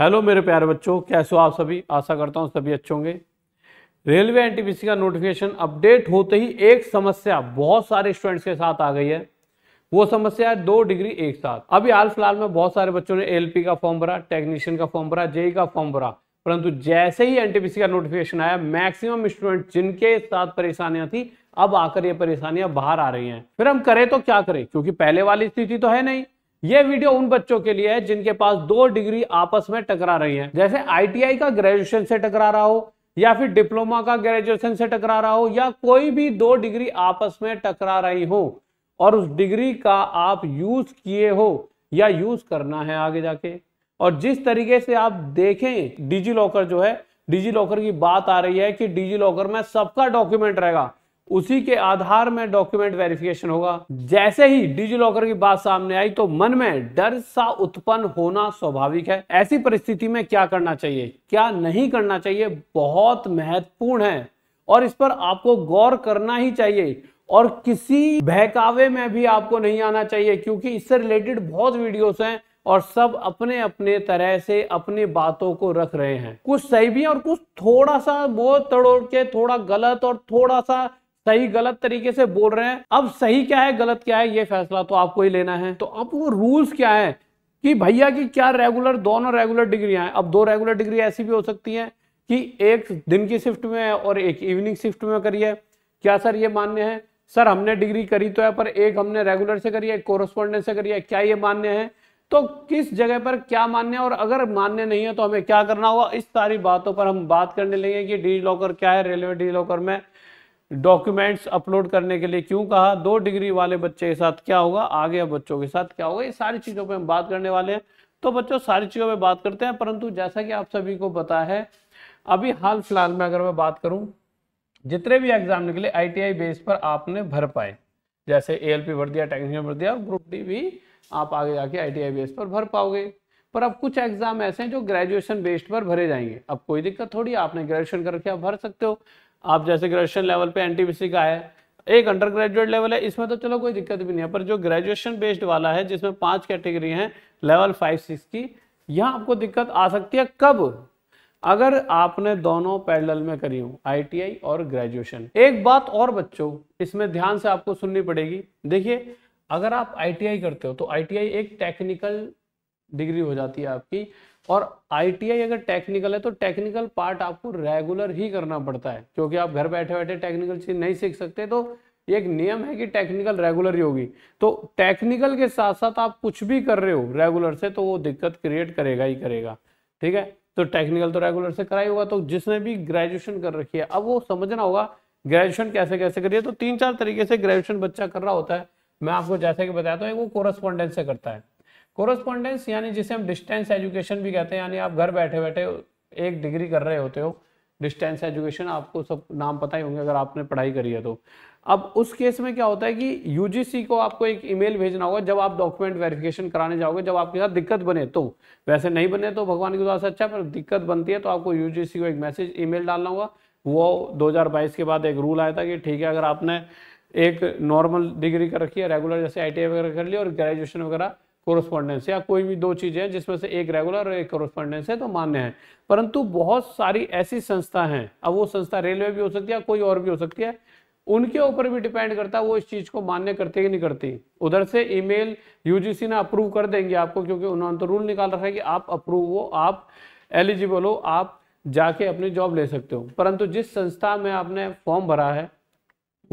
hello मेरे प्यारे बच्चों कैसे हो आप सभी आशा करता हूँ सभी अच्छे होंगे रेलवे एनटीपीसी का नोटिफिकेशन अपडेट होते ही एक समस्या बहुत सारे स्टूडेंट्स के साथ आ गई है वो समस्या है दो डिग्री एक साथ अभी हाल फिलहाल में बहुत सारे बच्चों ने एलपी का फॉर्म भरा टेक्नीशियन का फॉर्म भरा जेई का फॉर्म भरा परंतु जैसे ही एनटीपीसी का नोटिफिकेशन आया मैक्सिमम स्टूडेंट जिनके साथ परेशानियां थी अब आकर ये परेशानियां बाहर आ रही हैं फिर हम करें तो क्या करें क्योंकि पहले वाली स्थिति तो है नहीं यह वीडियो उन बच्चों के लिए है जिनके पास दो डिग्री आपस में टकरा रही है जैसे आईटीआई का ग्रेजुएशन से टकरा रहा हो या फिर डिप्लोमा का ग्रेजुएशन से टकरा रहा हो या कोई भी दो डिग्री आपस में टकरा रही हो और उस डिग्री का आप यूज किए हो या यूज करना है आगे जाके और जिस तरीके से आप देखें डिजी लॉकर जो है डिजी लॉकर की बात आ रही है कि डिजी लॉकर में सबका डॉक्यूमेंट रहेगा उसी के आधार में डॉक्यूमेंट वेरिफिकेशन होगा जैसे ही डिजी लॉकर की बात सामने आई तो मन में डर सा उत्पन्न होना स्वाभाविक है ऐसी परिस्थिति में क्या करना चाहिए क्या नहीं करना चाहिए बहुत महत्वपूर्ण है और इस पर आपको गौर करना ही चाहिए और किसी बहकावे में भी आपको नहीं आना चाहिए क्योंकि इससे रिलेटेड बहुत वीडियोस हैं और सब अपने अपने तरह से अपनी बातों को रख रहे हैं कुछ सही भी है और कुछ थोड़ा सा बहुत तड़ोड़ के थोड़ा गलत और थोड़ा सा सही गलत तरीके से बोल रहे हैं अब सही क्या है गलत क्या है ये फैसला तो आपको ही लेना है तो अब वो रूल्स क्या है कि भैया की क्या रेगुलर दोनों रेगुलर डिग्रियां हैं अब दो रेगुलर डिग्री ऐसी भी हो सकती हैं कि एक दिन की शिफ्ट में है और एक इवनिंग शिफ्ट में करी है क्या सर ये मान्य है सर हमने डिग्री करी तो है पर एक हमने रेगुलर से करी है कोरोस्पॉन्डेंट से करी है क्या ये मान्य है तो किस जगह पर क्या मान्य है और अगर मान्य नहीं है तो हमें क्या करना होगा इस सारी बातों पर हम बात करने लेंगे कि डिजी लॉकर क्या है रेलवे डिजी लॉकर में डॉक्यूमेंट्स अपलोड करने के लिए क्यों कहा दो डिग्री वाले बच्चे के साथ क्या होगा आगे बच्चों के साथ क्या होगा ये सारी चीज़ों पे हम बात करने वाले हैं तो बच्चों सारी चीज़ों पे बात करते हैं परंतु जैसा कि आप सभी को पता है अभी हाल फिलहाल में अगर मैं बात करूं जितने भी एग्जाम निकले आई बेस पर आपने भर पाए जैसे ए एल भर दिया टेक्निकल भर दिया और ग्रुप डी भी आप आगे जाके आई बेस पर भर पाओगे पर अब कुछ एग्जाम ऐसे हैं जो ग्रेजुएशन बेस्ड पर भरे जाएंगे अब कोई दिक्कत थोड़ी आपने ग्रेजुएशन करके आप भर सकते हो आप जैसे ग्रेजुएशन लेवल पे एनटीपीसी का है एक अंडर ग्रेजुएट लेवल है इसमें तो चलो कोई दिक्कत भी नहीं है पर जो ग्रेजुएशन बेस्ड वाला है जिसमें पांच कैटेगरी हैं लेवल फाइव सिक्स की यहाँ आपको दिक्कत आ सकती है कब अगर आपने दोनों पैडल में करी हो आईटीआई और ग्रेजुएशन एक बात और बच्चों इसमें ध्यान से आपको सुननी पड़ेगी देखिए अगर आप आईटीआई करते हो तो आईटीआई एक टेक्निकल डिग्री हो जाती है आपकी और आईटीआई अगर टेक्निकल है तो टेक्निकल पार्ट आपको रेगुलर ही करना पड़ता है क्योंकि आप घर बैठे बैठे टेक्निकल चीज़ नहीं सीख सकते तो एक नियम है कि टेक्निकल रेगुलर ही होगी तो टेक्निकल के साथ साथ आप कुछ भी कर रहे हो रेगुलर से तो वो दिक्कत क्रिएट करेगा ही करेगा ठीक है तो टेक्निकल तो रेगुलर से कराई होगा तो जिसने भी ग्रेजुएशन कर रखी है अब वो समझना होगा ग्रेजुएशन कैसे कैसे करिए तो तीन चार तरीके से ग्रेजुएशन बच्चा कर रहा होता है मैं आपको जैसे कि बताया तो वो कोरस्पॉन्डेंट से करता है कोरोस्पोंडेंस यानी जिसे हम डिस्टेंस एजुकेशन भी कहते हैं यानी आप घर बैठे बैठे एक डिग्री कर रहे होते हो डिस्टेंस एजुकेशन आपको सब नाम पता ही होंगे अगर आपने पढ़ाई करी है तो अब उस केस में क्या होता है कि यूजीसी को आपको एक ईमेल भेजना होगा जब आप डॉक्यूमेंट वेरिफिकेशन कराने जाओगे जब आपके साथ दिक्कत बने तो वैसे नहीं बने तो भगवान की दुआ से अच्छा पर दिक्कत बनती है तो आपको यूजीसी को एक मैसेज ईमेल डालना होगा वो 2022 के बाद एक रूल आया था कि ठीक है अगर आपने एक नॉर्मल डिग्री कर रखी है रेगुलर जैसे आई वगैरह कर लिया और ग्रेजुएशन वगैरह कोरोस्पॉन्डेंस या कोई भी दो चीज़ें हैं जिसमें से एक रेगुलर और एक कोरोस्पॉन्डेंस है तो मान्य है परंतु बहुत सारी ऐसी संस्था हैं अब वो संस्था रेलवे भी हो सकती है कोई और भी हो सकती है उनके ऊपर भी डिपेंड करता है वो इस चीज़ को मान्य करते कि नहीं करती उधर से ईमेल यूजीसी ने अप्रूव कर देंगे आपको क्योंकि उन्होंने तो रूल निकाल रखा है कि आप अप्रूव हो आप एलिजिबल हो आप जाके अपनी जॉब ले सकते हो परंतु जिस संस्था में आपने फॉर्म भरा है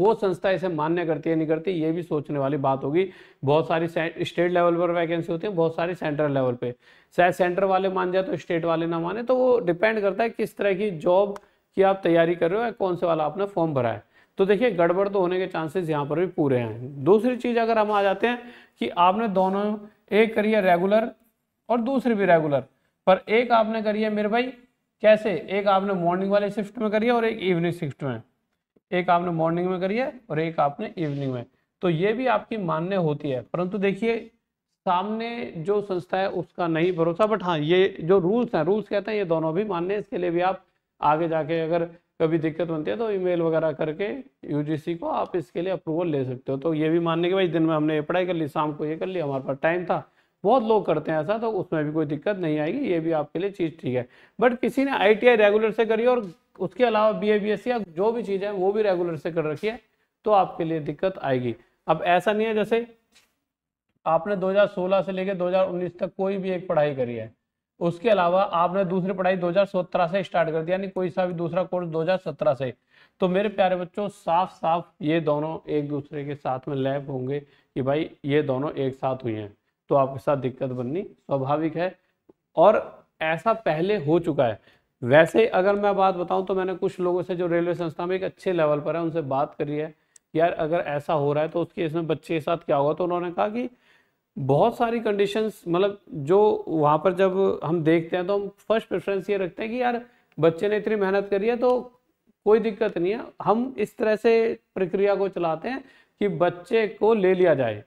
वो संस्था इसे मान्य करती है नहीं करती ये भी सोचने वाली बात होगी बहुत सारी स्टेट लेवल पर वैकेंसी होती है बहुत सारी सेंट्रल लेवल पे शायद सेंटर वाले मान जाए तो स्टेट वाले ना माने तो वो डिपेंड करता है किस तरह की जॉब की आप तैयारी कर रहे हो या कौन से वाला आपने फॉर्म भरा है तो देखिए गड़बड़ तो होने के चांसेस यहाँ पर भी पूरे हैं दूसरी चीज़ अगर हम आ जाते हैं कि आपने दोनों एक करी है रेगुलर और दूसरी भी रेगुलर पर एक आपने करी है मेरे भाई कैसे एक आपने मॉर्निंग वाले शिफ्ट में करी है और एक इवनिंग शिफ्ट में एक आपने मॉर्निंग में करी है और एक आपने इवनिंग में तो ये भी आपकी मान्य होती है परंतु देखिए सामने जो संस्था है उसका नहीं भरोसा बट हाँ ये जो रूल्स हैं रूल्स कहते हैं ये दोनों भी मान्य इसके लिए भी आप आगे जाके अगर कभी दिक्कत बनती है तो ईमेल वगैरह करके यूजीसी को आप इसके लिए अप्रूवल ले सकते हो तो ये भी मानने के भाई दिन में हमने ये पढ़ाई कर ली शाम को ये कर लिया हमारे पास टाइम था बहुत लोग करते हैं ऐसा तो उसमें भी कोई दिक्कत नहीं आएगी ये भी आपके लिए चीज़ ठीक है बट किसी ने आई रेगुलर से करी और उसके अलावा बी ए बी एस या जो भी चीज़ है वो भी रेगुलर से कर रखी है तो आपके लिए दिक्कत आएगी अब ऐसा नहीं है जैसे आपने 2016 से लेकर 2019 तक कोई भी एक पढ़ाई करी है उसके अलावा आपने दूसरी पढ़ाई 2017 से स्टार्ट कर दिया यानी कोई सा भी दूसरा कोर्स 2017 से तो मेरे प्यारे बच्चों साफ साफ ये दोनों एक दूसरे के साथ में लैब होंगे कि भाई ये दोनों एक साथ हुई हैं तो आपके साथ दिक्कत बननी स्वाभाविक है और ऐसा पहले हो चुका है वैसे अगर मैं बात बताऊं तो मैंने कुछ लोगों से जो रेलवे संस्था में एक अच्छे लेवल पर है उनसे बात करी है यार अगर ऐसा हो रहा है तो उसके इसमें बच्चे के साथ क्या होगा तो उन्होंने कहा कि बहुत सारी कंडीशंस मतलब जो वहाँ पर जब हम देखते हैं तो हम फर्स्ट प्रेफरेंस ये रखते हैं कि यार बच्चे ने इतनी मेहनत करी है तो कोई दिक्कत नहीं है हम इस तरह से प्रक्रिया को चलाते हैं कि बच्चे को ले लिया जाए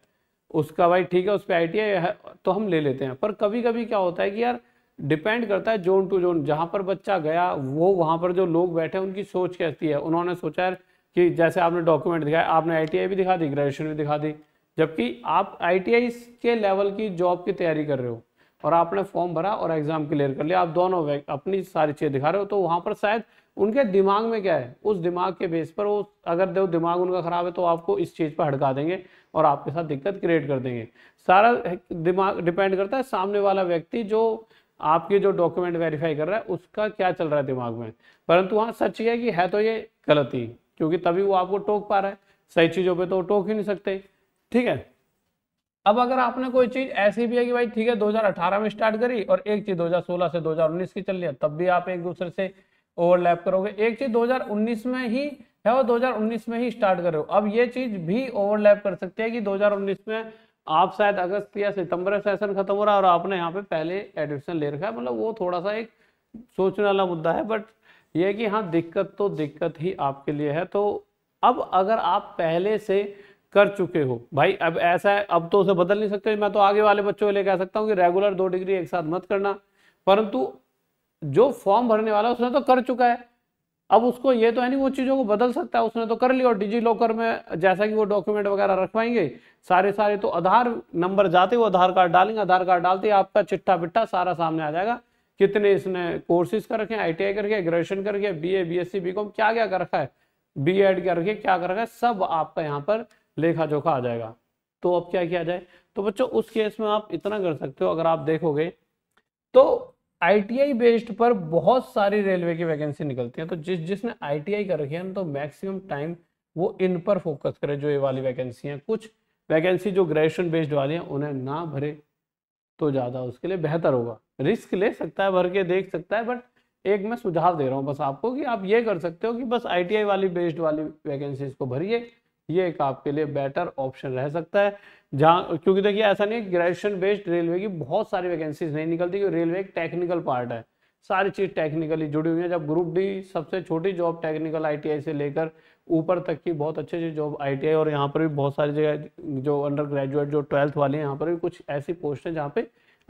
उसका भाई ठीक है उस पर आई तो हम ले लेते हैं पर कभी कभी क्या होता है कि यार डिपेंड करता है जोन टू जोन जहाँ पर बच्चा गया वो वहाँ पर जो लोग बैठे उनकी सोच कैसी है उन्होंने सोचा है कि जैसे आपने डॉक्यूमेंट दिखाया आपने आई भी दिखा दी ग्रेजुएशन भी दिखा दी जबकि आप आई के लेवल की जॉब की तैयारी कर रहे हो और आपने फॉर्म भरा और एग्जाम क्लियर कर लिया आप दोनों अपनी सारी चीज दिखा रहे हो तो वहाँ पर शायद उनके दिमाग में क्या है उस दिमाग के बेस पर वो अगर देखो दिमाग उनका ख़राब है तो आपको इस चीज़ पर हड़का देंगे और आपके साथ दिक्कत क्रिएट कर देंगे सारा दिमाग डिपेंड करता है सामने वाला व्यक्ति जो आपके जो डॉक्यूमेंट वेरीफाई कर रहा है उसका क्या चल रहा है दिमाग में परंतु हाँ सच ये है कि है तो ये गलती क्योंकि तभी वो आपको टोक पा रहा है सही चीज़ों पे तो टोक ही नहीं सकते ठीक है अब अगर आपने कोई चीज़ ऐसी भी है कि भाई ठीक है 2018 में स्टार्ट करी और एक चीज़ 2016 से 2019 की चल रही है तब भी आप एक दूसरे से ओवरलैप करोगे एक चीज़ 2019 में ही है और 2019 में ही स्टार्ट कर रहे हो अब ये चीज़ भी ओवरलैप कर सकती है कि 2019 में आप शायद अगस्त या सितंबर सेशन खत्म हो रहा है और आपने यहाँ पे पहले एडमिशन ले रखा है मतलब वो थोड़ा सा एक सोचने वाला मुद्दा है बट ये कि हाँ दिक्कत तो दिक्कत ही आपके लिए है तो अब अगर आप पहले से कर चुके हो भाई अब ऐसा है अब तो उसे बदल नहीं सकते मैं तो आगे वाले बच्चों के लिए कह सकता हूँ कि रेगुलर दो डिग्री एक साथ मत करना परंतु जो फॉर्म भरने वाला है उसने तो कर चुका है अब उसको ये तो है नहीं वो चीज़ों को बदल सकता है उसने तो कर लिया और डिजी लॉकर में जैसा कि वो डॉक्यूमेंट वगैरह रखवाएंगे सारे सारे तो आधार नंबर जाते वो आधार कार्ड डालेंगे आधार कार्ड डालते आपका चिट्ठा पिट्ठा सारा सामने आ जाएगा कितने इसने कोर्सेज कर रखे हैं आई करके ग्रेजुएशन करके B A B S C B com क्या क्या कर रखा है बी एड करके क्या कर रखा है सब आपका यहाँ पर लेखा जोखा आ जाएगा तो अब क्या किया जाए तो बच्चों उस केस में आप इतना कर सकते हो अगर आप देखोगे तो आईटीआई बेस्ड पर बहुत सारी रेलवे की वैकेंसी निकलती है तो जिस जिसने आईटीआई कर रखी है ना तो मैक्सिमम टाइम वो इन पर फोकस करे जो ये वाली वैकेंसी हैं कुछ वैकेंसी जो ग्रेजुएशन बेस्ड वाली हैं उन्हें ना भरे तो ज़्यादा उसके लिए बेहतर होगा रिस्क ले सकता है भर के देख सकता है बट एक मैं सुझाव दे रहा हूँ बस आपको कि आप ये कर सकते हो कि बस आई वाली बेस्ड वाली वैकेंसी को भरिए ये एक आपके लिए बेटर ऑप्शन रह सकता है जहाँ क्योंकि देखिए ऐसा नहीं ग्रेजुएशन बेस्ड रेलवे की बहुत सारी वैकेंसीज नहीं निकलती क्योंकि रेलवे एक टेक्निकल पार्ट है सारी चीज़ टेक्निकली जुड़ी हुई है जब ग्रुप डी सबसे छोटी जॉब टेक्निकल आईटीआई से लेकर ऊपर तक की बहुत अच्छी अच्छी जॉब आईटीआई और यहाँ पर भी बहुत सारी जगह जो अंडर ग्रेजुएट जो ट्वेल्थ वाले हैं यहाँ पर भी कुछ ऐसी पोस्ट हैं जहाँ पे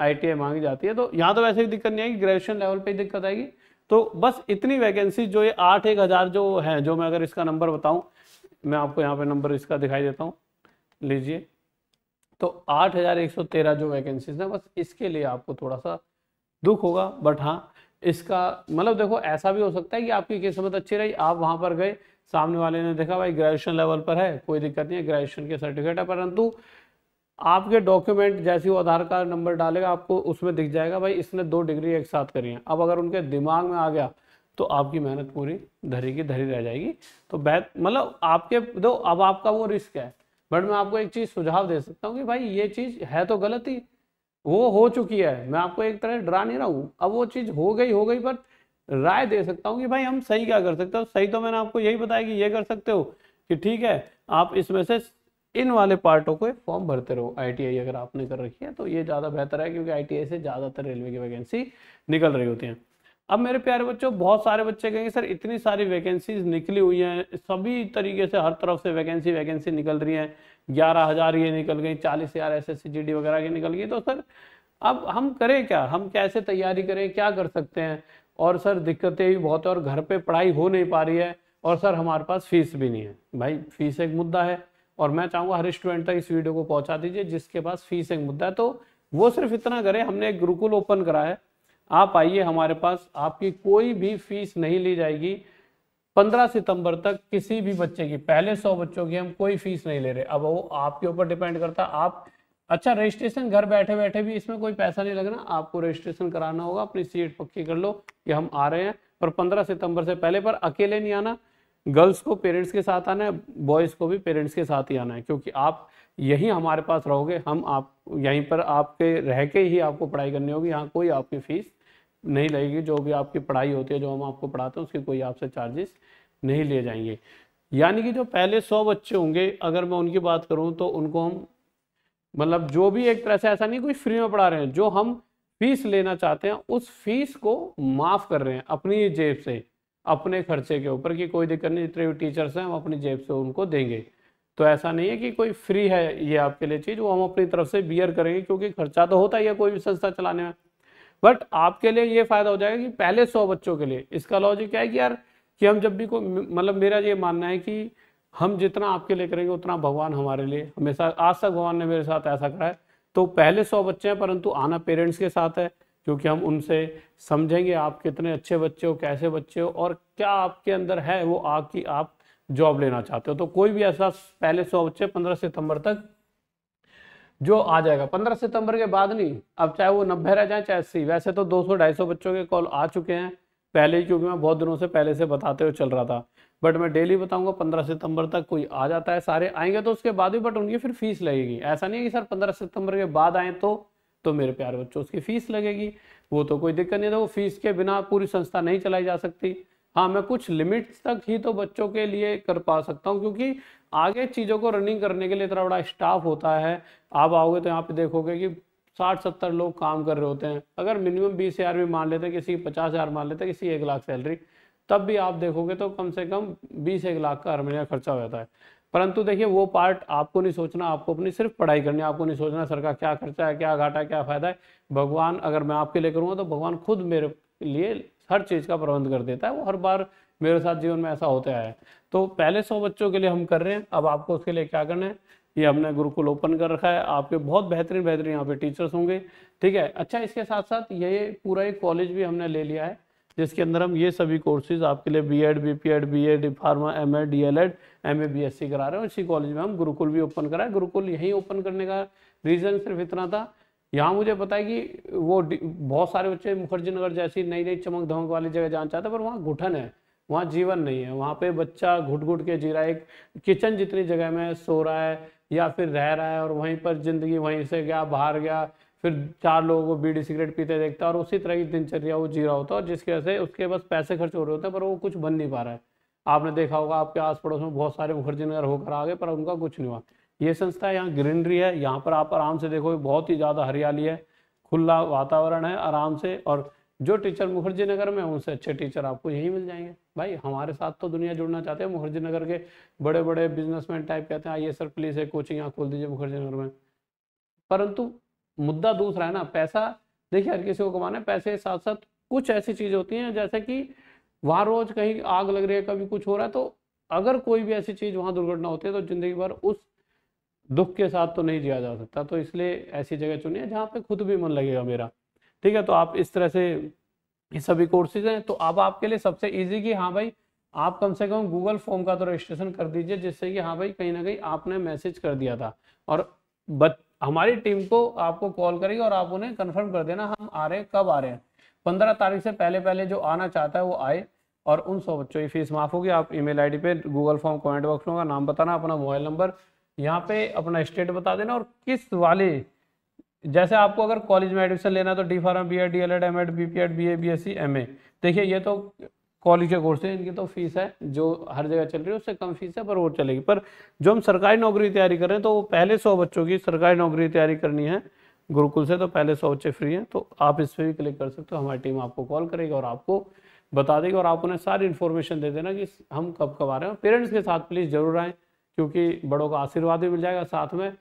आई मांगी जाती है तो यहाँ तो वैसे भी दिक्कत नहीं आएगी ग्रेजुएशन लेवल पर ही दिक्कत आएगी तो बस इतनी वैकेंसी जो ये आठ एक हज़ार जो है जो मैं अगर इसका नंबर बताऊँ मैं आपको यहाँ पे नंबर इसका दिखाई देता हूँ लीजिए तो 8,113 जो वैकेंसीज है बस इसके लिए आपको थोड़ा सा दुख होगा बट हाँ इसका मतलब देखो ऐसा भी हो सकता है कि आपकी किस्मत अच्छी रही आप वहाँ पर गए सामने वाले ने देखा भाई ग्रेजुएशन लेवल पर है कोई दिक्कत नहीं है ग्रेजुएशन के सर्टिफिकेट है परंतु आपके डॉक्यूमेंट जैसे वो आधार कार्ड नंबर डालेगा आपको उसमें दिख जाएगा भाई इसने दो डिग्री एक साथ करी है अब अगर उनके दिमाग में आ गया तो आपकी मेहनत पूरी धरी की धरी रह जाएगी तो बैत मतलब आपके दो अब आपका वो रिस्क है बट मैं आपको एक चीज़ सुझाव दे सकता हूँ कि भाई ये चीज़ है तो गलत ही वो हो चुकी है मैं आपको एक तरह डरा नहीं रहा हूँ अब वो चीज़ हो गई हो गई बट राय दे सकता हूँ कि भाई हम सही क्या कर सकते हो सही तो मैंने आपको यही बताया कि ये कर सकते हो कि ठीक है आप इसमें से इन वाले पार्टों को फॉर्म भरते रहो आईटीआई अगर आपने कर रखी है तो ये ज़्यादा बेहतर है क्योंकि आईटीआई से ज़्यादातर रेलवे की वैकेंसी निकल रही होती हैं अब मेरे प्यारे बच्चों बहुत सारे बच्चे कहेंगे सर इतनी सारी वैकेंसीज निकली हुई हैं सभी तरीके से हर तरफ से वैकेंसी वैकेंसी निकल रही है ग्यारह हजार ये निकल गई चालीस हजार एस एस वगैरह की निकल गई तो सर अब हम करें क्या हम कैसे तैयारी करें क्या कर सकते हैं और सर दिक्कतें भी बहुत है और घर पर पढ़ाई हो नहीं पा रही है और सर हमारे पास फीस भी नहीं है भाई फीस एक मुद्दा है और मैं चाहूँगा हर स्टूडेंट तक इस वीडियो को पहुँचा दीजिए जिसके पास फीस एक मुद्दा है तो वो सिर्फ इतना करे हमने एक गुरुकुल ओपन करा है आप आइए हमारे पास आपकी कोई भी फीस नहीं ली जाएगी 15 सितंबर तक किसी भी बच्चे की पहले 100 बच्चों की हम कोई फीस नहीं ले रहे अब वो आपके ऊपर डिपेंड करता आप अच्छा रजिस्ट्रेशन घर बैठे बैठे भी इसमें कोई पैसा नहीं लगना आपको रजिस्ट्रेशन कराना होगा अपनी सीट पक्की कर लो कि हम आ रहे हैं पर 15 सितंबर से पहले पर अकेले नहीं आना गर्ल्स को पेरेंट्स के साथ आना है बॉयज़ को भी पेरेंट्स के साथ ही आना है क्योंकि आप यहीं हमारे पास रहोगे हम आप यहीं पर आपके रह के ही आपको पढ़ाई करनी होगी यहाँ कोई आपकी फीस नहीं लगेगी जो भी आपकी पढ़ाई होती है जो हम आपको पढ़ाते हैं उसके कोई आपसे चार्जेस नहीं लिए जाएंगे यानी कि जो पहले सौ बच्चे होंगे अगर मैं उनकी बात करूँ तो उनको हम मतलब जो भी एक तरह से ऐसा नहीं कोई फ्री में पढ़ा रहे हैं जो हम फीस लेना चाहते हैं उस फीस को माफ़ कर रहे हैं अपनी जेब से अपने खर्चे के ऊपर कि कोई दिक्कत नहीं जितने भी टीचर्स हैं हम अपनी जेब से उनको देंगे तो ऐसा नहीं है कि कोई फ्री है ये आपके लिए चीज़ वो हम अपनी तरफ से बियर करेंगे क्योंकि खर्चा तो होता ही है कोई भी संस्था चलाने में बट आपके लिए ये फायदा हो जाएगा कि पहले सौ बच्चों के लिए इसका लॉजिक क्या है कि यार कि हम जब भी कोई मतलब मेरा ये मानना है कि हम जितना आपके लिए करेंगे उतना भगवान हमारे लिए हमेशा आज तक भगवान ने मेरे साथ ऐसा करा है तो पहले सौ बच्चे हैं परंतु आना पेरेंट्स के साथ है क्योंकि हम उनसे समझेंगे आप कितने अच्छे बच्चे हो कैसे बच्चे हो और क्या आपके अंदर है वो आपकी आप जॉब लेना चाहते हो तो कोई भी ऐसा पहले सौ बच्चे पंद्रह सितंबर तक जो आ जाएगा 15 सितंबर के बाद नहीं अब चाहे वो नब्बे रह जाए चाहे अस्सी वैसे तो 200 250 बच्चों के कॉल आ चुके हैं पहले ही क्योंकि मैं बहुत दिनों से पहले से बताते हुए चल रहा था बट मैं डेली बताऊंगा पंद्रह सितंबर तक कोई आ जाता है सारे आएंगे तो उसके बाद भी बट उनकी फिर फीस लगेगी ऐसा नहीं है कि सर पंद्रह सितंबर के बाद आए तो तो मेरे प्यारे बच्चों उसकी फीस लगेगी वो तो कोई दिक्कत नहीं था वो फीस के बिना पूरी संस्था नहीं चलाई जा सकती हाँ मैं कुछ लिमिट्स तक ही तो बच्चों के लिए कर पा सकता हूँ क्योंकि आगे चीज़ों को रनिंग करने के लिए इतना बड़ा स्टाफ होता है आप आओगे तो यहाँ पे देखोगे कि साठ सत्तर लोग काम कर रहे होते हैं अगर मिनिमम बीस हज़ार भी मान लेते हैं किसी पचास हज़ार मान लेते हैं किसी एक लाख सैलरी तब भी आप देखोगे तो कम से कम बीस एक लाख का हर महीने खर्चा हो जाता है परंतु देखिए वो पार्ट आपको नहीं सोचना आपको अपनी सिर्फ पढ़ाई करनी है आपको नहीं सोचना सर का क्या खर्चा है क्या घाटा है क्या फ़ायदा है भगवान अगर मैं आपके लिए करूँगा तो भगवान खुद मेरे लिए हर चीज़ का प्रबंध कर देता है वो हर बार मेरे साथ जीवन में ऐसा होता है तो पहले सौ बच्चों के लिए हम कर रहे हैं अब आपको उसके लिए क्या करना है ये हमने गुरुकुल ओपन कर रखा है आपके बहुत बेहतरीन बेहतरीन यहाँ पे टीचर्स होंगे ठीक है अच्छा इसके साथ साथ ये पूरा एक कॉलेज भी हमने ले लिया है जिसके अंदर हम ये सभी कोर्सेज आपके लिए B ed B P ed B ed pharma M ed D L ed M A B S C करा रहे हैं इसी कॉलेज में हम गुरुकुल भी ओपन कराए गुरुकुल यहीं ओपन करने का रीज़न सिर्फ इतना था यहाँ मुझे पता है कि वो बहुत सारे बच्चे मुखर्जी नगर जैसी नई नई चमक धमक वाली जगह जाना चाहते हैं पर वहाँ घुटन है वहाँ जीवन नहीं है वहाँ पे बच्चा घुट घुट के जी रहा है एक किचन जितनी जगह में सो रहा है या फिर रह रहा है और वहीं पर जिंदगी वहीं से गया बाहर गया फिर चार लोगों को बीड़ी सिगरेट पीते देखता है और उसी तरह की दिनचर्या वो जी रहा होता है और जिसकी वजह से उसके बस पैसे खर्च हो रहे होते हैं पर वो कुछ बन नहीं पा रहा है आपने देखा होगा आपके आस पड़ोस में बहुत सारे मुखर्जी नगर होकर आ गए पर उनका कुछ नहीं हुआ ये संस्था यहाँ ग्रीनरी है यहाँ पर आप आराम से देखो बहुत ही ज़्यादा हरियाली है खुला वातावरण है आराम से और जो टीचर मुखर्जी नगर में उनसे अच्छे टीचर आपको यहीं मिल जाएंगे भाई हमारे साथ तो दुनिया जुड़ना चाहते हैं मुखर्जी नगर के बड़े बड़े बिजनेसमैन टाइप कहते हैं आइए सर प्लीज़ एक कोचिंग यहाँ खोल दीजिए मुखर्जी नगर में परंतु मुद्दा दूसरा है ना पैसा देखिए हर किसी को कमाना है पैसे के साथ साथ कुछ ऐसी चीज़ होती हैं जैसे कि वहाँ रोज कहीं आग लग रही है कभी कुछ हो रहा है तो अगर कोई भी ऐसी चीज़ वहाँ दुर्घटना होती है तो जिंदगी भर उस दुख के साथ तो नहीं जिया जा सकता तो इसलिए ऐसी जगह चुनिए जहाँ पे खुद भी मन लगेगा मेरा ठीक है तो आप इस तरह से ये सभी कोर्सेज हैं तो अब आपके लिए सबसे ईजी कि हाँ भाई आप कम से कम गूगल फॉर्म का तो रजिस्ट्रेशन कर दीजिए जिससे कि हाँ भाई कहीं ना कहीं आपने मैसेज कर दिया था और बच हमारी टीम को आपको कॉल करेगी और आप उन्हें कन्फर्म कर देना हम आ रहे हैं कब आ रहे हैं पंद्रह तारीख से पहले पहले जो आना चाहता है वो आए और उन सौ बच्चों की फीस माफ़ होगी आप ईमेल आईडी पे गूगल फॉर्म कमेंट बॉक्स में नाम बताना अपना मोबाइल नंबर यहाँ पे अपना स्टेट बता देना और किस वाले जैसे आपको अगर कॉलेज में एडमिशन लेना है तो D pharm B ed D L ed M ed B P ed B A B S C M A देखिए ये तो कॉलेज के कोर्स है इनकी तो फीस है जो हर जगह चल रही है उससे कम फीस है पर वो चलेगी पर जो हम सरकारी नौकरी की तैयारी कर रहे हैं तो वो पहले सौ बच्चों की सरकारी नौकरी की तैयारी करनी है गुरुकुल से तो पहले सौ बच्चे फ्री हैं तो आप इस पर भी क्लिक कर सकते हो हमारी टीम आपको कॉल करेगी और आपको बता देगी और आप उन्हें सारी इन्फॉर्मेशन दे देना कि हम कब कब आ रहे हैं पेरेंट्स के साथ प्लीज़ जरूर आएँ क्योंकि बड़ों का आशीर्वाद भी मिल जाएगा साथ में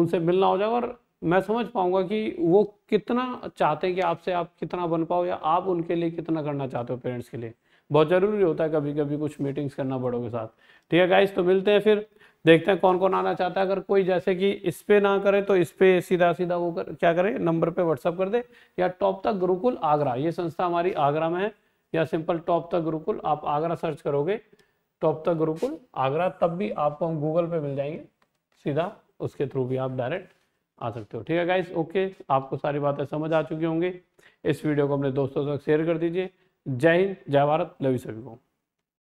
उनसे मिलना हो जाएगा और मैं समझ पाऊंगा कि वो कितना चाहते हैं कि आपसे आप कितना बन पाओ या आप उनके लिए कितना करना चाहते हो पेरेंट्स के लिए बहुत ज़रूरी होता है कभी कभी कुछ मीटिंग्स करना बड़ों के साथ ठीक है गाइस तो मिलते हैं फिर देखते हैं कौन कौन आना चाहता है अगर कोई जैसे कि इस पर ना करे तो इस पर सीधा सीधा वो कर, क्या करे नंबर पे व्हाट्सअप कर दे या टॉप तक गुरुकुल आगरा ये संस्था हमारी आगरा में है या सिंपल टॉप तक गुरुकुल आप आगरा सर्च करोगे टॉप तो तक गुरुकुल आगरा तब भी आपको हम गूगल पे मिल जाएंगे सीधा उसके थ्रू भी आप डायरेक्ट आ सकते हो ठीक है गाइस ओके आपको सारी बातें समझ आ चुकी होंगी इस वीडियो को अपने दोस्तों तक शेयर कर दीजिए जय हिंद जय भारत लवी सभी को